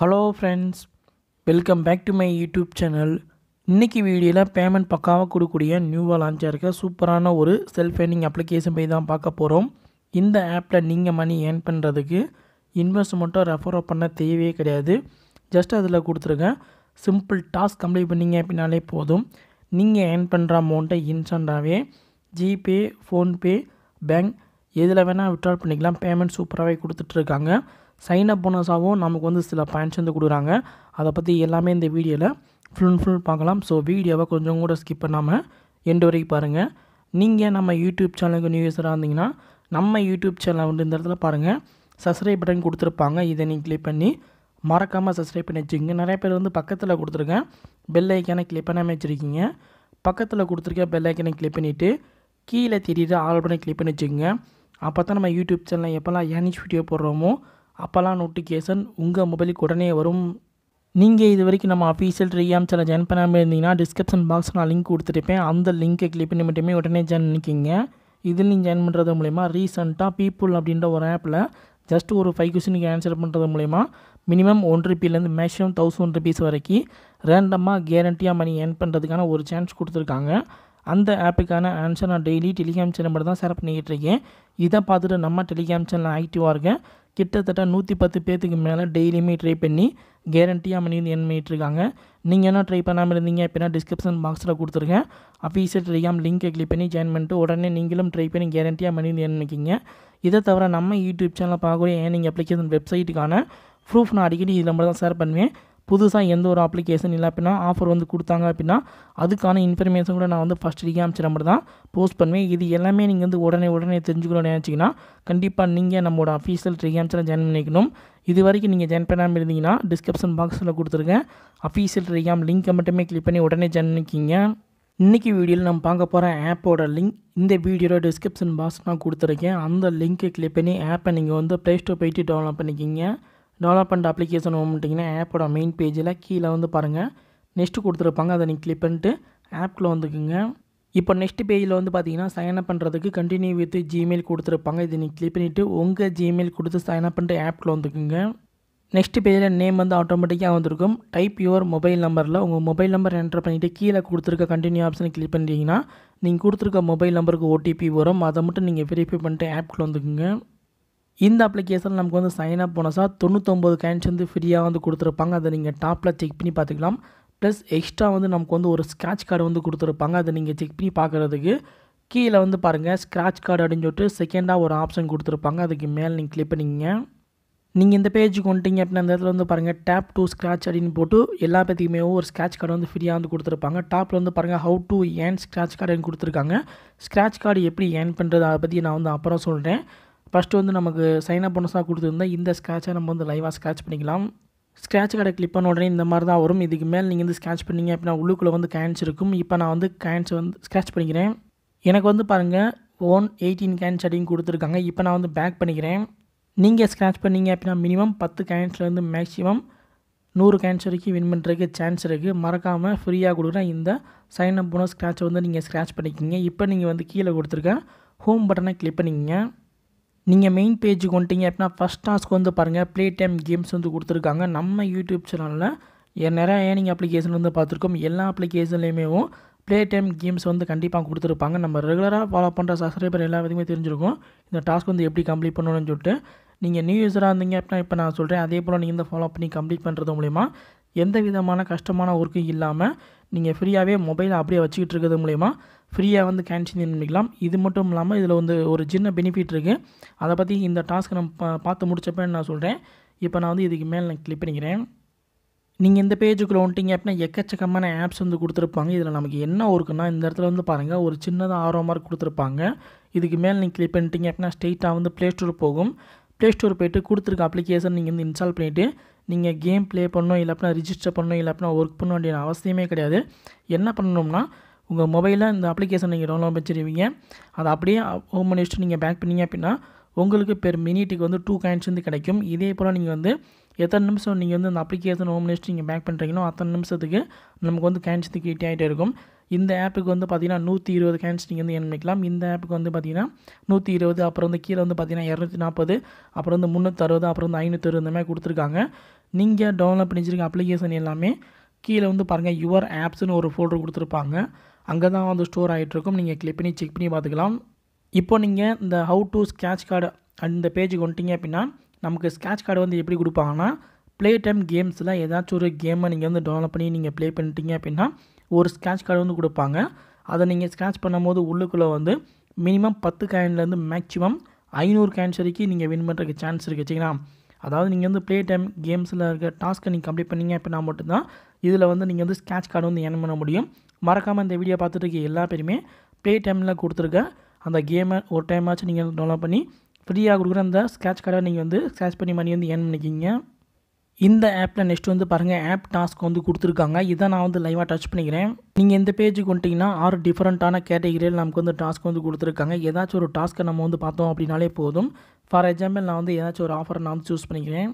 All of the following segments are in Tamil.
hello friends welcome back to my YouTube channel இன்றைக்கி வீடியோவில் பேமெண்ட் பக்காவாக கொடுக்கக்கூடிய நியூவாக லான்ச்சாக இருக்க சூப்பரான ஒரு செல்ஃப் ஏர்னிங் அப்ளிகேஷன் போய் தான் பார்க்க போகிறோம் இந்த ஆப்பில் நீங்கள் மணி ஏர்ன் பண்ணுறதுக்கு இன்வெஸ்ட் மட்டும் ரெஃபர் பண்ண தேவையே கிடையாது ஜஸ்ட் அதில் கொடுத்துருங்க சிம்பிள் டாஸ்க் கம்ப்ளீட் பண்ணிங்க அப்படின்னாலே போதும் நீங்கள் ஏர்ன் பண்ணுற அமௌண்ட்டை இன்ஸ்டண்ட்டாகவே ஜிபே ஃபோன்பே பேங்க் எதில் வேணால் விட்ரால் பண்ணிக்கலாம் பேமெண்ட் சூப்பராகவே கொடுத்துட்ருக்காங்க சைன் அப் போனஸாகவும் நமக்கு வந்து சில பாயிண்ட்ஸ் வந்து கொடுக்குறாங்க அதை பற்றி எல்லாமே இந்த வீடியோவில் ஃபுல் அண்ட் ஃபுல் பார்க்கலாம் ஸோ வீடியோவை கொஞ்சம் கூட ஸ்கிப் பண்ணாமல் எண்டு வரைக்கும் பாருங்கள் நீங்கள் நம்ம யூடியூப் சேனலுக்கு நியூ யூஸராக இருந்தீங்கன்னா நம்ம யூடியூப் சேனலை வந்து இந்த இடத்துல பாருங்கள் சப்ஸ்கிரைப் பட்டன் கொடுத்துருப்பாங்க இதை நீங்கள் கிளிக் பண்ணி மறக்காமல் சப்ஸ்கிரைப் பண்ணி வச்சுக்கோங்க நிறைய பேர் வந்து பக்கத்தில் கொடுத்துருக்கேன் பெல் ஐக்கானை கிளிக் பண்ணாமல் வச்சுருக்கீங்க பக்கத்தில் கொடுத்துருக்க பெல் ஐக்கானை கிளிக் பண்ணிவிட்டு கீழே தெரியுது ஆல் பண்ணி கிளிக் பண்ணி வச்சுக்கோங்க அப்போ தான் நம்ம யூடியூப் சேனலில் எப்போல்லாம் ஏனிச் வீடியோ போடுறோமோ அப்போல்லாம் நோட்டிஃபிகேஷன் உங்கள் மொபைலுக்கு உடனே வரும் நீங்கள் இது வரைக்கும் நம்ம அஃபீஷியல் ரியாம் சேனல் ஜாயின் பண்ணாமல் இருந்தீங்கன்னா டிஸ்கிரிப்ஷன் பாக்ஸ் நான் லிங்க் கொடுத்துருப்பேன் அந்த லிங்க்கை கிளிக் பண்ணி மட்டுமே உடனே ஜாயின் பண்ணிக்கிங்க இது நீங்கள் ஜாயின் பண்ணுறது மூலிமா ரீசெண்டாக பீப்புள் அப்படின்ற ஒரு ஆப்பில் ஜஸ்ட் ஒரு ஃபைவ் கொஸ்டினுக்கு ஆன்சர் பண்ணுறது மூலிமா மினிமம் ஒன் ருப்பிலேருந்து மேக்ஸிமம் தௌசண்ட் ருபீஸ் வரைக்கும் ரேண்டமாக கேரண்டியாக மணி ஏர்ன் பண்ணுறதுக்கான ஒரு சான்ஸ் கொடுத்துருக்காங்க அந்த ஆப்புக்கான ஆன்சர் நான் டெய்லி டெலிகிராம் சேனல் மட்டும் தான் ஷேர் பண்ணிக்கிட்டு இருக்கேன் இதை பார்த்துட்டு நம்ம டெலிகிராம் சேனல் ஆக்டிவாக இருக்கேன் கிட்டத்தட்ட நூற்றி பத்து பேர்த்துக்கு மேலே டெய்லியுமே ட்ரை பண்ணி கேரண்டியாக மணி வந்து என் பண்ணிகிட்ருக்காங்க நீங்கள் என்ன ட்ரை பண்ணாமல் இருந்தீங்க அப்படின்னா டிஸ்கிரிப்ஷன் பாக்ஸில் கொடுத்துருக்கேன் அஃபீஷியல் ட்ரீயாம் லிங்க்கை கிளிக் பண்ணி ஜாயின் பண்ணிட்டு உடனே நீங்களும் ட்ரை பண்ணி கேரண்டியாக மணி வந்து என் பண்ணிக்கிங்க இதை தவிர நம்ம யூடியூப் சேனலில் பார்க்கக்கூடிய ஏர்னிங் அப்ளிகேஷன் வெப்சைட்டுக்கான ப்ரூஃப் நான் அடிக்கடி இதில் மட்டும் தான் ஷேர் பண்ணுவேன் புதுசாக எந்த ஒரு அப்ளிகேஷன் இல்லை அப்படின்னா ஆஃபர் வந்து கொடுத்தாங்க அப்படின்னா அதுக்கான இன்ஃபர்மேஷன் கூட நான் வந்து ஃபஸ்ட் ரீகாமிச்ச நம்பர் தான் போஸ்ட் பண்ணுவேன் இது எல்லாமே நீங்கள் வந்து உடனே உடனே தெரிஞ்சுக்கணும்னு நினச்சிங்கன்னா கண்டிப்பாக நீங்கள் நம்மளோட அஃபீஷியல் ரீகாமிச்சில் ஜாயின் பண்ணிக்கணும் இது வரைக்கும் நீங்கள் ஜாயின் பண்ணாமல் இருந்தீங்கன்னா டிஸ்கிரிப்ஷன் பாக்ஸில் கொடுத்துருக்கேன் அஃபீஷியல் ட்ரிகாம் லிங்க்கை மட்டுமே கிளிக் பண்ணி உடனே ஜாயின் பண்ணிக்கிங்க இன்றைக்கி வீடியோவில் நம்ம பார்க்க போகிற ஆப்போட லிங்க் இந்த வீடியோட டிஸ்கிரிப்ஷன் பாக்ஸ் நான் கொடுத்துருக்கேன் அந்த லிங்க்கை கிளிக் பண்ணி ஆப்பை நீங்கள் வந்து ப்ளே ஸ்டோர் போயிட்டு டவுன்லோட் பண்ணிக்கிங்க டெவலப்மெண்ட் அப்ளிகேஷன் வந்துட்டிங்கன்னா ஆப்போட மெயின் பேஜில் கீழே வந்து பாருங்கள் நெக்ஸ்ட்டு கொடுத்துருப்பாங்க அதை நீங்கள் கிளிக் பண்ணிட்டு ஆப்குள்ளே வந்துக்குங்க இப்போ நெக்ஸ்ட் பேஜில் வந்து பார்த்தீங்கன்னா சைன் பண்ணுறதுக்கு கண்டினியூ வித் ஜிமெயில் கொடுத்துருப்பாங்க இதை நீங்கள் கிளிக் பண்ணிவிட்டு உங்கள் ஜிமெயில் கொடுத்து சைன் பண்ணிட்டு ஆப்குள்ளே வந்துக்குங்க நெக்ஸ்ட் பேஜில் நேம் வந்து ஆட்டோமேட்டிக்காக வந்திருக்கும் டைப் யுவர் மொபைல் நம்பரில் உங்கள் மொபைல் நம்பர் என்டர் பண்ணிவிட்டு கீழே கொடுத்துருக்க கண்டினியூ ஆப்ஷனை கிளிக் பண்ணிட்டீங்கன்னா நீங்கள் கொடுத்துருக்க மொபைல் நம்பருக்கு ஓடிபி வரும் அதை மட்டும் நீங்கள் வெரிஃபை பண்ணிட்டு ஆப்குள்ளே வந்துக்குங்க இந்த அப்ளிகேஷன் நமக்கு வந்து சைன் அப் போனஸாக தொண்ணூத்தொம்பது காயின்ஸ் வந்து ஃப்ரீயாக வந்து கொடுத்துருப்பாங்க அதை நீங்கள் டாப்பில் செக் பண்ணி பார்த்துக்கலாம் ப்ளஸ் எக்ஸ்ட்ரா வந்து நமக்கு வந்து ஒரு ஸ்க்ராட்ச் கார்டு வந்து கொடுத்துருப்பாங்க அதை நீங்கள் செக் பண்ணி பார்க்குறதுக்கு கீழே வந்து பாருங்கள் ஸ்க்ராட்ச் கார்டு அப்படின்னு சொல்லிட்டு செகண்டாக ஒரு ஆப்ஷன் கொடுத்துருப்பாங்க அதுக்கு மேலே நீங்கள் கிளிக் பண்ணிங்க நீங்கள் இந்த பேஜுக்கு வந்துட்டீங்க அப்படின்னா அந்த இடத்துல வந்து பாருங்கள் டேப் டூ ஸ்க்ராட்ச் அப்படின்னு போட்டு எல்லா பேத்துக்குமே ஒரு ஸ்க்ராட்ச் கார்டு வந்து ஃப்ரீயாக வந்து கொடுத்துருப்பாங்க டாப்பில் வந்து பாருங்கள் ஹவு டு ஏன் ஸ்க்ராட்ச் கார்டுன்னு கொடுத்துருக்காங்க ஸ்க்ராட்ச் கார்டு எப்படி ஏன் பண்ணுறது அதை பற்றி நான் வந்து அப்புறம் சொல்கிறேன் ஃபஸ்ட்டு வந்து நமக்கு சைன் அப் போனஸாக கொடுத்துருந்தா இந்த ஸ்க்ராட்சை நம்ம வந்து லைவாக ஸ்க்ராட்ச் பண்ணிக்கலாம் ஸ்க்ராட்ச் கடை கிளிக் பண்ண உடனே இந்த மாதிரி தான் வரும் இதுக்கு மேலே நீங்கள் வந்து ஸ்க்ராட்ச் பண்ணிங்க அப்படின்னா உள்ளுக்குள்ளே வந்து கேன்ஸ் இருக்கும் இப்போ நான் வந்து கேன்ஸ் வந்து ஸ்க்ராட்ச் பண்ணிக்கிறேன் எனக்கு வந்து பாருங்கள் ஒன் எயிட்டீன் கேன்ஸ் அப்படின்னு கொடுத்துருக்காங்க இப்போ நான் வந்து பேக் பண்ணிக்கிறேன் நீங்கள் ஸ்க்ராட்ச் பண்ணிங்க அப்படின்னா மினிமம் பத்து கேன்ஸ்லேருந்து மேக்ஸிமம் நூறு கேன்ஸ் வரைக்கும் வின் பண்ணுறதுக்கு சான்ஸ் இருக்குது மறக்காமல் ஃப்ரீயாக கொடுக்குற இந்த சைன் அப் போனஸ் ஸ்க்ராட்சை வந்து நீங்கள் ஸ்க்ராட்ச் பண்ணிக்கிங்க இப்போ நீங்கள் வந்து கீழே கொடுத்துருக்க ஹோம் பட்டனை கிளிக் பண்ணிக்கிங்க நீங்கள் மெயின் பேஜுக்கு வந்துட்டீங்க அப்படின்னா ஃபஸ்ட் டாஸ்க்கு வந்து பாருங்கள் ப்ளே டைம் கேம்ஸ் வந்து கொடுத்துருக்காங்க நம்ம யூடியூப் சேனலில் நிறைய ஏர்னிங் அப்ளிகேஷன் வந்து பார்த்துருக்கோம் எல்லா அப்ளிகேஷன்லேயுமே ப்ளே டைம் கேம்ஸ் வந்து கண்டிப்பாக கொடுத்துருப்பாங்க நம்ம ரெகுலராக ஃபாலோ பண்ணுற சப்ஸ்கிரைபர் எல்லா விதமே தெரிஞ்சிருக்கும் இந்த டாஸ்க் வந்து எப்படி கம்ப்ளீட் பண்ணணும்னு சொல்லிட்டு நீங்கள் நியூ யூஸராக இருந்தீங்க அப்படின்னா இப்போ நான் சொல்கிறேன் அதே போல் நீங்கள் இந்த ஃபாலோ பண்ணி கம்ப்ளீட் பண்ணுறது மூலிமா எந்த விதமான கஷ்டமான ஒர்க்கும் இல்லாமல் நீங்கள் ஃப்ரீயாகவே மொபைலை அப்படியே வச்சுக்கிட்டு இருக்கிறது மூலிமா ஃப்ரீயாக வந்து கேன்சல் பண்ணிக்கலாம் இது மட்டும் இல்லாமல் இதில் வந்து ஒரு சின்ன பெனிஃபிட் இருக்குது அதை பற்றி இந்த டாஸ்க்கை நம்ம பார்த்து முடிச்சப்பேன்னு நான் சொல்கிறேன் இப்போ நான் வந்து இதுக்கு மேலே நான் கிளிக் பண்ணிக்கிறேன் நீங்கள் இந்த பேஜுக்குள்ளே வந்துட்டிங்க அப்படின்னா எக்கச்சக்கமான ஆப்ஸ் வந்து கொடுத்துருப்பாங்க இதில் நமக்கு என்ன இருக்குன்னா இந்த இடத்துல வந்து பாருங்கள் ஒரு சின்னதாக ஆர்வம் மார்க் கொடுத்துருப்பாங்க இதுக்கு மேலே நீங்கள் கிளிக் பண்ணிட்டீங்க அப்படின்னா ஸ்ட்ரெயிட்டாக வந்து ப்ளே ஸ்டோர் போகும் ப்ளே ஸ்டோர் போய்ட்டு கொடுத்துருக்க அப்ளிகேஷன் நீங்கள் வந்து இன்ஸ்டால் பண்ணிவிட்டு நீங்கள் கேம் ப்ளே பண்ணணும் இல்லை அப்படின்னா ரிஜிஸ்டர் பண்ணணும் இல்லை அப்படின்னா ஒர்க் பண்ண வேண்டிய அவசியமே கிடையாது என்ன பண்ணணும்னா உங்கள் மொபைலில் இந்த அப்ளிகேஷன் நீங்கள் டவுன்லோட் வச்சுருவீங்க அதை அப்படியே ஹோம் பண்ணி வச்சுட்டு நீங்கள் பேக் பண்ணிங்க அப்படின்னா உங்களுக்கு பெர் மினிட்டுக்கு வந்து டூ காயின்ஸ் வந்து கிடைக்கும் இதே போல் நீங்கள் வந்து எத்தனை நிமிஷம் நீங்கள் வந்து அந்த அப்ளிகேஷன் ஹோம் லிஸ்ட் நீங்கள் பேக் பண்ணுறீங்களோ அத்தனை நிமிஷத்துக்கு நமக்கு வந்து காயின்ஸ் கிட்டே ஆகிட்டே இருக்கும் இந்த ஆப்புக்கு வந்து பார்த்திங்கன்னா நூற்றி இருபது கேன்ஸ் நீங்கள் வந்து எண்ணிக்கலாம் இந்த ஆப்புக்கு வந்து பார்த்திங்கன்னா நூற்றி இருபது அப்புறம் வந்து கீழே வந்து பார்த்திங்கன்னா இரநூத்தி நாற்பது அப்புறம் வந்து முந்நூற்றறுபது அப்புறம் வந்து ஐநூற்றறுபது இந்த மாதிரி கொடுத்துருக்காங்க நீங்கள் டவுன்லோட் பண்ணிச்சிருக்க அப்ளிகேஷன் எல்லாமே கீழே வந்து பாருங்கள் யுவர் ஆப்ஸ்னு ஒரு ஃபோல்டர் கொடுத்துருப்பாங்க அங்கே தான் வந்து ஸ்டோர் இருக்கும் நீங்கள் கிளிக் பண்ணி செக் பண்ணி பார்த்துக்கலாம் இப்போ நீங்கள் இந்த ஹவு டு ஸ்கேட்ச் கார்டு அந்த பேஜுக்கு வந்துட்டிங்க அப்படின்னா நமக்கு ஸ்கேட்ச் கார்டு வந்து எப்படி கொடுப்பாங்கன்னா ப்ளே டைம் கேம்ஸில் ஏதாச்சும் ஒரு கேமை நீங்கள் வந்து டவுன்லோட் பண்ணி நீங்கள் ப்ளே பண்ணிட்டீங்க அப்படின்னா ஒரு ஸ்க்ராட்ச் கார்டு வந்து கொடுப்பாங்க அதை நீங்கள் ஸ்க்ராட்ச் பண்ணும்போது உள்ளுக்குள்ளே வந்து மினிமம் பத்து காயின்லேருந்து மேக்ஸிமம் ஐநூறு காயின்ஸ் வரைக்கும் நீங்கள் வின் பண்ணுறதுக்கு சான்ஸ் இருக்குது சரிங்களா அதாவது நீங்கள் வந்து ப்ளே டைம் கேம்ஸில் இருக்க டாஸ்க்கை நீங்கள் கம்ப்ளீட் பண்ணீங்க அப்படின்னா மட்டும்தான் இதில் வந்து நீங்கள் வந்து ஸ்க்ராட்ச் கார்டு வந்து ஏன் பண்ண முடியும் மறக்காமல் இந்த வீடியோ பார்த்துட்டு இருக்க எல்லா பேருமே ப்ளே டைமில் கொடுத்துருக்க அந்த கேமை ஒரு டைமாச்சும் நீங்கள் டவுன்லோட் பண்ணி ஃப்ரீயாக கொடுக்குற அந்த ஸ்க்ராட்ச் கார்டை நீங்கள் வந்து ஸ்க்ராட்ச் பண்ணி மணி வந்து ஏர்ன் பண்ணிக்கிங்க இந்த ஆப்பில் நெக்ஸ்ட் வந்து பாருங்கள் ஆப் டாஸ்க் வந்து கொடுத்துருக்காங்க இதை நான் வந்து லைவாக டச் பண்ணிக்கிறேன் நீங்கள் இந்த பேஜுக்கு வந்துட்டிங்கன்னா ஆறு டிஃப்ரெண்ட்டான கேட்டகிரியில் நமக்கு வந்து டாஸ்க் வந்து கொடுத்துருக்காங்க ஏதாச்சும் ஒரு டாஸ்க்கை நம்ம வந்து பார்த்தோம் அப்படின்னாலே போதும் ஃபார் எக்ஸாம்பிள் நான் வந்து ஏதாச்சும் ஒரு ஆஃபர் நான் வந்து சூஸ் பண்ணிக்கிறேன்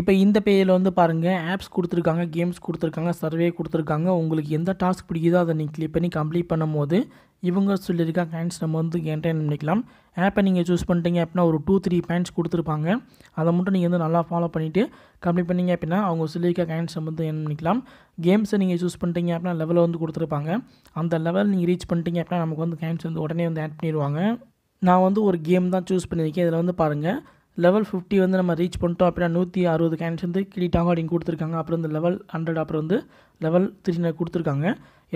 இப்போ இந்த பேஜில் வந்து பாருங்கள் ஆப்ஸ் கொடுத்துருக்காங்க கேம்ஸ் கொடுத்துருக்காங்க சர்வே கொடுத்துருக்காங்க உங்களுக்கு எந்த டாஸ்க் பிடிக்குதோ அதை நீங்கள் கிளிக் பண்ணி கம்ப்ளீட் பண்ணும்போது இவங்க சொல்லியிருக்காங்க ஹேண்ட்ஸ் நம்ம வந்து என்டர்டைன் பண்ணிக்கலாம் ஆப்பை நீங்கள் சூஸ் பண்ணிட்டீங்க அப்படின்னா ஒரு டூ த்ரீ பாயிண்ட்ஸ் கொடுத்துருப்பாங்க அதை மட்டும் நீங்கள் வந்து நல்லா ஃபாலோ பண்ணிவிட்டு கம்ப்ளீட் பண்ணிங்க அப்படின்னா அவங்க சொல்லியிருக்க கேன்ஸ் வந்து என்ன பண்ணிக்கலாம் கேம்ஸை நீங்கள் சூஸ் பண்ணிட்டீங்க அப்படின்னா லெவலில் வந்து கொடுத்துருப்பாங்க அந்த லெவல் நீங்கள் ரீச் பண்ணிட்டீங்க அப்படின்னா நமக்கு வந்து கேன்ஸ் வந்து உடனே வந்து ஆட் பண்ணிடுவாங்க நான் வந்து ஒரு கேம் தான் சூஸ் பண்ணியிருக்கேன் இதில் வந்து பாருங்கள் லெவல் ஃபிஃப்டி வந்து நம்ம ரீச் பண்ணிட்டோம் அப்படின்னா நூற்றி அறுபது கேன்ஸ் வந்து கிளி ஆகும் கொடுத்துருக்காங்க அப்புறம் இந்த லெவல் ஹண்ட்ரட் அப்புறம் வந்து லெவல் த்ரீ கொடுத்துருக்காங்க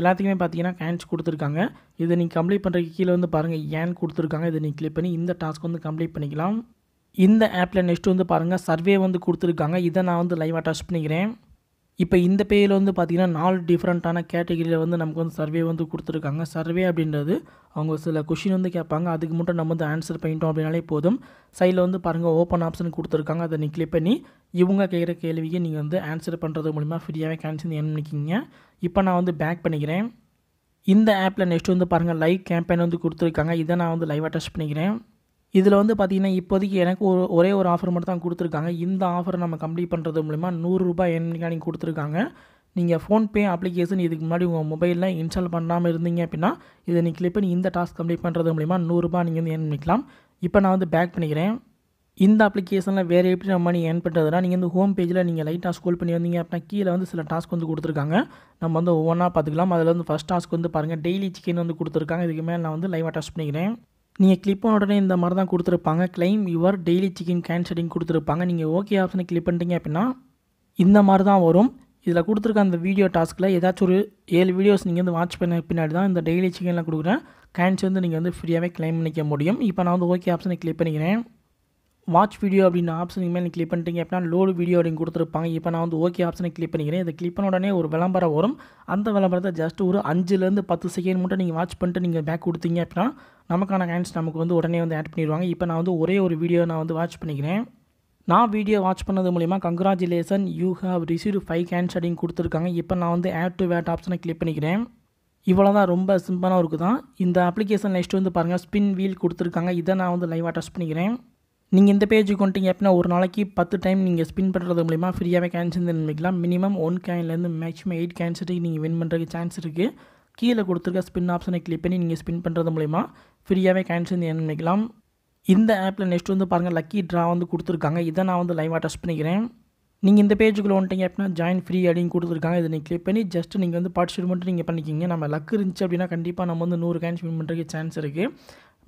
எல்லாத்துக்குமே பார்த்தீங்கன்னா கேன்ஸ் கொடுத்துருக்காங்க இதை நீங்கள் கம்ப்ளீட் பண்ணுறதுக்கு கீழே வந்து பாருங்கள் ஏன் கொடுத்துருக்காங்க இதை நீங்கள் கிளிக் பண்ணி இந்த டாஸ்க் வந்து கம்ப்ளீட் பண்ணிக்கலாம் இந்த ஆப்பில் நெக்ஸ்ட் வந்து பாருங்கள் சர்வே வந்து கொடுத்துருக்காங்க இதை நான் வந்து லைவாக டச் பண்ணிக்கிறேன் இப்போ இந்த பேயில் வந்து பார்த்திங்கன்னா நாலு டிஃப்ரெண்ட்டான கேட்டகிரியில் வந்து நமக்கு வந்து சர்வே வந்து கொடுத்துருக்காங்க சர்வே அப்படின்றது அவங்க சில கொஷின் வந்து கேட்பாங்க அதுக்கு மட்டும் நம்ம வந்து ஆன்சர் பண்ணிட்டோம் அப்படின்னாலே போதும் சைடில் வந்து பாருங்கள் ஓப்பன் ஆப்ஷன் கொடுத்துருக்காங்க அதை நீ கிளிக் பண்ணி இவங்க கேட்குற கேள்வியை நீங்கள் வந்து ஆன்சர் பண்ணுறது மூலிமா ஃப்ரீயாகவே கேன்சல் ஏன் பண்ணிக்கிங்க இப்போ நான் வந்து பேக் பண்ணிக்கிறேன் இந்த ஆப்பில் நெக்ஸ்ட் வந்து பாருங்கள் லைவ் கேம்பெயின் வந்து கொடுத்துருக்காங்க இதை நான் வந்து லைவாக டச் பண்ணிக்கிறேன் இதில் வந்து பார்த்திங்கன்னா இப்போதைக்கு எனக்கு ஒரு ஒரே ஒரு ஆஃபர் மட்டும் தான் கொடுத்துருக்காங்க இந்த ஆஃபரை நம்ம கம்ப்ளீட் பண்ணுறது மூலிமா நூறுரூபா நீங்கள் கொடுத்துருக்காங்க நீங்கள் ஃபோன்பே அப்ளிகேஷன் இதுக்கு முன்னாடி உங்கள் மொபைலில் இன்ஸ்டால் பண்ணாமல் இருந்தீங்க அப்படின்னா இதை நீங்கள் கிளிப் பண்ணி இந்த டாஸ்க் கம்ப்ளீட் பண்ணுறது மூலிமா நூறுரூபா நீங்கள் வந்து ஏர்ன் பண்ணிக்கலாம் இப்போ நான் வந்து பேக் பண்ணிக்கிறேன் இந்த அப்ளிகேஷனில் வேறு எப்படி நம்ம மணி ஏர்ன் பண்ணுறதுனா நீங்கள் வந்து ஹோம் பேஜில் நீங்கள் லைட்டாக ஸ்கோல் பண்ணி வந்தீங்க அப்படின்னா கீழே வந்து சில டாஸ்க் வந்து கொடுத்துருக்காங்க நம்ம வந்து ஒவ்வொன்றா பார்த்துக்கலாம் அதில் வந்து ஃபஸ்ட் டாஸ்க் வந்து பாருங்கள் டெய்லி சிக்கன் வந்து கொடுத்துருக்காங்க இதுக்கு மேலே நான் வந்து லைவாக டாஸ்க் பண்ணிக்கிறேன் நீங்கள் கிளிக் பண்ண உடனே இந்த மாதிரி தான் கொடுத்துருப்பாங்க கிளைம் யுவர் டெய்லி சிக்கன் கேன்சரிங் கொடுத்துருப்பாங்க நீங்கள் ஓகே ஆப்ஷனை கிளிக் பண்ணிட்டீங்க அப்படின்னா இந்த மாதிரி தான் வரும் இதில் கொடுத்துருக்க அந்த வீடியோ டாஸ்கில் ஏதாச்சும் ஒரு ஏழு வீடியோஸ் நீங்கள் வந்து வாட்ச் பண்ண பின்னாடி தான் இந்த டெய்லி சிக்கனில் கொடுக்குறேன் கேன்சர் வந்து நீங்கள் வந்து ஃப்ரீயாகவே கிளைம் பண்ணிக்க முடியும் இப்போ நான் வந்து ஓகே ஆப்ஷனை கிளிக் பண்ணிக்கிறேன் வாட்ச் வீடியோ அப்படின்னு ஆப்ஷன் இனிமேல் கிளிக் பண்ணிட்டீங்க அப்படின்னா லோடு வீடியோ அப்படின்னு கொடுத்துருப்பாங்க இப்போ நான் வந்து ஓகே ஆப்ஷனை கிளிக் பண்ணிக்கிறேன் இதை கிளிக் பண்ண உடனே ஒரு விளம்பரம் வரும் அந்த விளம்பரத்தை ஜஸ்ட் ஒரு அஞ்சுலேருந்து பத்து செகண்ட் மட்டும் நீங்கள் வாட்ச் பண்ணிட்டு நீங்கள் பேக் கொடுத்தீங்க அப்படின்னா நமக்கான கேன்ஸ் நமக்கு வந்து உடனே வந்து ஆட் பண்ணிடுவாங்க இப்போ நான் வந்து ஒரே ஒரு வீடியோ நான் வந்து வாட்ச் பண்ணிக்கிறேன் நான் வீடியோ வாட்ச் பண்ணது மூலிமா congratulation you have receive five coins அப்படின்னு கொடுத்துருக்காங்க இப்போ நான் வந்து ஆட் டு வேட் ஆப்ஷனை கிளிக் பண்ணிக்கிறேன் இவ்வளோ தான் ரொம்ப சிம்பிளாக இருக்குது தான் இந்த அப்ளிகேஷன் நெக்ஸ்ட் வந்து பாருங்கள் ஸ்பின் வீல் கொடுத்துருக்காங்க இதை நான் வந்து லைவாக டெஸ்ட் பண்ணிக்கிறேன் நீங்கள் இந்த பேஜுக்கு வந்துட்டீங்க அப்படின்னா ஒரு நாளைக்கு பத்து டைம் நீங்கள் ஸ்பின் பண்ணுறது மூலிமா ஃப்ரீயாகவே கேன்சல் வந்து நினைக்கலாம் மினிமம் ஒன் காயின்லேருந்து மேக்ஸிமம் எயிட் கேன்சருக்கு நீங்கள் வின் பண்ணுறதுக்கு சான்ஸ் இருக்குது கீழே கொடுத்துருக்க ஸ்பின் ஆப்ஷனை கிளிக் பண்ணி நீங்கள் ஸ்பின் பண்ணுறது மூலிமா ஃப்ரீயாகவே கேன்சல் வந்து நினைக்கலாம் இந்த ஆப்பில் நெக்ஸ்ட் வந்து பாருங்கள் லக்கி ட்ரா வந்து கொடுத்துருக்காங்க இதை நான் வந்து லைவாக டெஸ்ட் பண்ணிக்கிறேன் நீங்கள் இந்த பேஜுக்குள்ளே வந்துட்டீங்க அப்படின்னா ஜாயின் ஃப்ரீ அப்படின்னு கொடுத்துருக்காங்க இதை நீங்கள் கிளிக் பண்ணி ஜஸ்ட் நீங்கள் வந்து பார்ட்டிசிபேட் மட்டும் நீங்கள் பண்ணிக்கிங்க நம்ம லக் இருந்துச்சு அப்படின்னா கண்டிப்பாக நம்ம வந்து நூறு கேன்ஸ் வின் பண்ணுறதுக்கு சான்ஸ் இருக்குது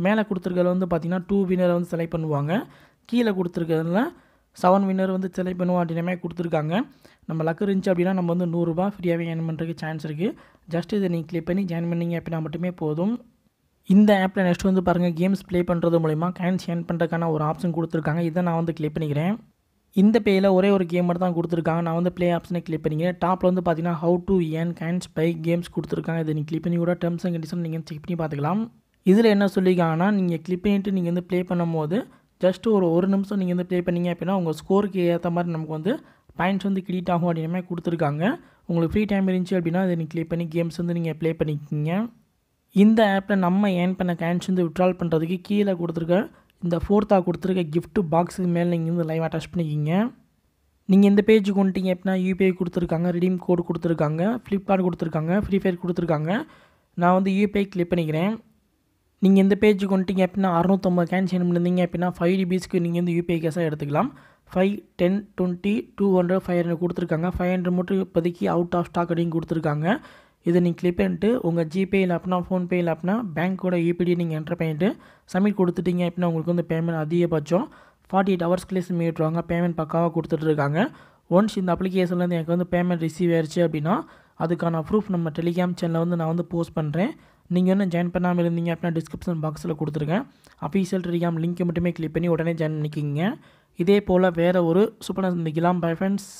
மேலே கொடுத்துருக்கிறது வந்து பார்த்திங்கன்னா டூ வினரை வந்து செலக்ட் பண்ணுவாங்க கீழே கொடுத்துருக்கிறதுல செவன் வின்னர் வந்து செலக்ட் பண்ணுவோம் அப்படின்னமே கொடுத்துருக்காங்க நம்ம லக்கு இருந்துச்சு அப்படின்னா நம்ம வந்து நூறுரூபா ஃப்ரீயாகவே ஜாயின் பண்ணுறதுக்கு சான்ஸ் இருக்குது ஜஸ்ட் இதை நீங்கள் கிளிக் பண்ணி ஜாயின் பண்ணிங்க அப்படின்னா மட்டுமே போதும் இந்த ஆப்பில் நெக்ஸ்ட் வந்து பாருங்கள் கேம்ஸ் ப்ளே பண்ணுறது மூலிமா கேன்ஸ் ஜாயின் பண்ணுறதுக்கான ஒரு ஆப்ஷன் கொடுத்துருக்காங்க இதை நான் வந்து கிளிக் பண்ணிக்கிறேன் இந்த பேயில் ஒரே ஒரு கேம் மட்டும் தான் கொடுத்துருக்காங்க நான் வந்து ப்ளே ஆப்ஷனை கிளிக் பண்ணிக்கிறேன் டாப்பில் வந்து பார்த்தீங்கன்னா how to earn coins by games கொடுத்துருக்காங்க இதை நீங்கள் கிளிக் பண்ணி கூட டேர்ம்ஸ் அண்ட் கண்டிஷன் நீங்கள் செக் பண்ணி பார்த்துக்கலாம் இதில் என்ன சொல்லியிருக்காங்கன்னா நீங்கள் கிளிக் பண்ணிவிட்டு நீங்கள் வந்து ப்ளே பண்ணும்போது ஜஸ்ட்டு ஒரு ஒரு நிமிஷம் நீங்கள் வந்து ப்ளே பண்ணிங்க அப்படின்னா உங்கள் ஸ்கோருக்கு ஏற்ற மாதிரி நமக்கு வந்து பாயிண்ட்ஸ் வந்து கிரியேட் ஆகும் அப்படின்னு கொடுத்துருக்காங்க உங்களுக்கு ஃப்ரீ டைம் இருந்துச்சு அப்படின்னா அதை நீங்கள் கிளிக் பண்ணி கேம்ஸ் வந்து நீங்கள் ப்ளே பண்ணிக்கிங்க இந்த ஆப்பில் நம்ம ஏன் பண்ண கேன்ஸ் வந்து விட்ரால் பண்ணுறதுக்கு கீழே கொடுத்துருக்க இந்த ஃபோர்த்தாக கொடுத்துருக்க கிஃப்ட் பாக்ஸுக்கு மேலே நீங்கள் வந்து லைவ் அட்டாச் பண்ணிக்கிங்க நீங்கள் இந்த பேஜுக்கு வந்துட்டீங்க அப்படின்னா யூபிஐ கொடுத்துருக்காங்க ரிடீம் கோடு கொடுத்துருக்காங்க ஃப்ளிப்கார்ட் கொடுத்துருக்காங்க ஃப்ரீ ஃபயர் கொடுத்துருக்காங்க நான் வந்து யூபிஐ கிளிக் பண்ணிக்கிறேன் நீங்கள் இந்த பேஜுக்கு வந்துட்டீங்க அப்படின்னா அறநூற்றம்பது கேன்ஸ் இருந்தீங்க அப்படின்னா ஃபைவ் டிபிஸ்க்கு நீங்கள் வந்து யூபிஐ கேஷாக எடுத்துக்கலாம் five ten twenty two hundred five hundred கொடுத்துருக்காங்க ஃபைவ் ஹண்ட்ரட் மட்டும் இப்போதைக்கு அவுட் ஆஃப் ஸ்டாக் அப்படின்னு கொடுத்துருக்காங்க இதை நீங்கள் கிளிக் பண்ணிட்டு உங்கள் ஜிபே இல்லை அப்படின்னா ஃபோன்பே இல்லை அப்படின்னா பேங்க்கோட யூபிடி நீங்கள் என்டர் பண்ணிவிட்டு சப்மிட் கொடுத்துட்டீங்க அப்படின்னா உங்களுக்கு வந்து பேமெண்ட் அதிகபட்சம் ஃபார்ட்டி எயிட் ஹவர்ஸ் கிளேஸ் விட்டுருவாங்க பேமெண்ட் பக்காவாக கொடுத்துட்ருக்காங்க ஒன்ஸ் இந்த அப்ளிகேஷன்லேருந்து எனக்கு வந்து பேமெண்ட் ரிசீவ் ஆயிடுச்சு அப்படின்னா அதுக்கான ப்ரூஃப் நம்ம டெலிகிராம் சேனலில் வந்து நான் வந்து போஸ்ட் பண்ணுறேன் நீங்கள் என்ன ஜாயின் பண்ணாமல் இருந்தீங்க அப்படின்னா டிஸ்கிரிப்ஷன் பாக்ஸில் கொடுத்துருக்கேன் அஃபீஷியல் ரீகாம் லிங்க்கை மட்டுமே கிளிக் பண்ணி உடனே ஜாயின் பண்ணிக்கிங்க இதே போல் வேறு ஒரு சூப்பராக சந்திக்கலாம் பை ஃப்ரெண்ட்ஸ்